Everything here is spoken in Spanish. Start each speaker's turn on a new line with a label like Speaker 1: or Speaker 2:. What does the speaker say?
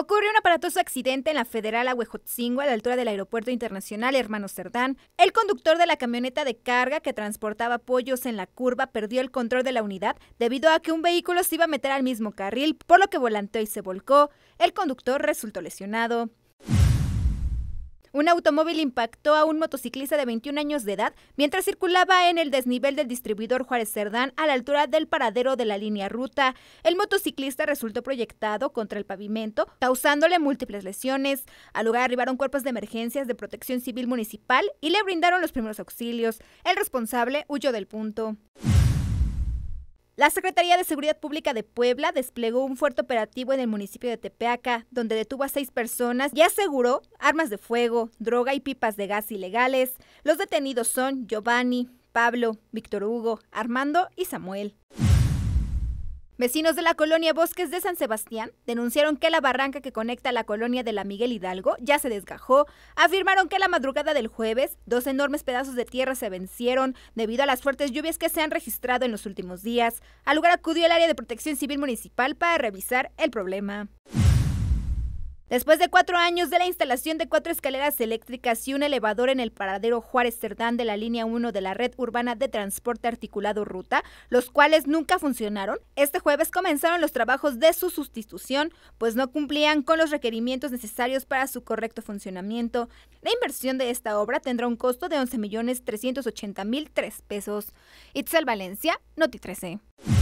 Speaker 1: ocurre un aparatoso accidente en la Federal Agüejotzingo a la altura del Aeropuerto Internacional Hermano Cerdán. El conductor de la camioneta de carga que transportaba pollos en la curva perdió el control de la unidad debido a que un vehículo se iba a meter al mismo carril, por lo que volanteó y se volcó. El conductor resultó lesionado. Un automóvil impactó a un motociclista de 21 años de edad mientras circulaba en el desnivel del distribuidor Juárez Cerdán a la altura del paradero de la línea ruta. El motociclista resultó proyectado contra el pavimento, causándole múltiples lesiones. Al lugar arribaron cuerpos de emergencias de protección civil municipal y le brindaron los primeros auxilios. El responsable huyó del punto. La Secretaría de Seguridad Pública de Puebla desplegó un fuerte operativo en el municipio de Tepeaca, donde detuvo a seis personas y aseguró armas de fuego, droga y pipas de gas ilegales. Los detenidos son Giovanni, Pablo, Víctor Hugo, Armando y Samuel. Vecinos de la colonia Bosques de San Sebastián denunciaron que la barranca que conecta la colonia de la Miguel Hidalgo ya se desgajó, afirmaron que la madrugada del jueves dos enormes pedazos de tierra se vencieron debido a las fuertes lluvias que se han registrado en los últimos días. Al lugar acudió el área de protección civil municipal para revisar el problema. Después de cuatro años de la instalación de cuatro escaleras eléctricas y un elevador en el paradero Juárez Cerdán de la línea 1 de la red urbana de transporte articulado Ruta, los cuales nunca funcionaron, este jueves comenzaron los trabajos de su sustitución, pues no cumplían con los requerimientos necesarios para su correcto funcionamiento. La inversión de esta obra tendrá un costo de $11.380.003. pesos. Itzel Valencia, Noti 13.